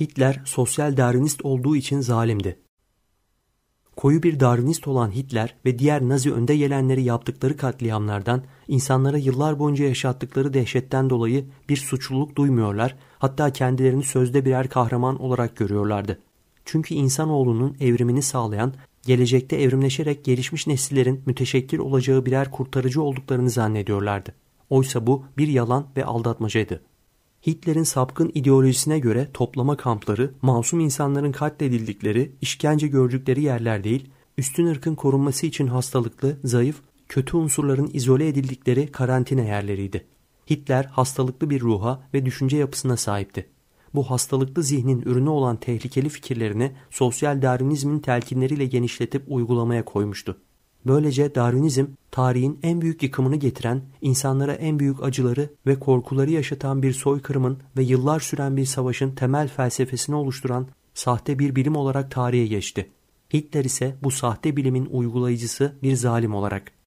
Hitler sosyal Darwinist olduğu için zalimdi. Koyu bir Darwinist olan Hitler ve diğer Nazi önde gelenleri yaptıkları katliamlardan, insanlara yıllar boyunca yaşattıkları dehşetten dolayı bir suçluluk duymuyorlar, hatta kendilerini sözde birer kahraman olarak görüyorlardı. Çünkü insanoğlunun evrimini sağlayan, gelecekte evrimleşerek gelişmiş nesillerin müteşekkil olacağı birer kurtarıcı olduklarını zannediyorlardı. Oysa bu bir yalan ve aldatmacaydı. Hitler'in sapkın ideolojisine göre toplama kampları masum insanların katledildikleri, işkence gördükleri yerler değil, üstün ırkın korunması için hastalıklı, zayıf, kötü unsurların izole edildikleri karantina yerleriydi. Hitler hastalıklı bir ruha ve düşünce yapısına sahipti. Bu hastalıklı zihnin ürünü olan tehlikeli fikirlerini sosyal darinizmin telkinleriyle genişletip uygulamaya koymuştu. Böylece Darwinizm, tarihin en büyük yıkımını getiren, insanlara en büyük acıları ve korkuları yaşatan bir soykırımın ve yıllar süren bir savaşın temel felsefesini oluşturan sahte bir bilim olarak tarihe geçti. Hitler ise bu sahte bilimin uygulayıcısı bir zalim olarak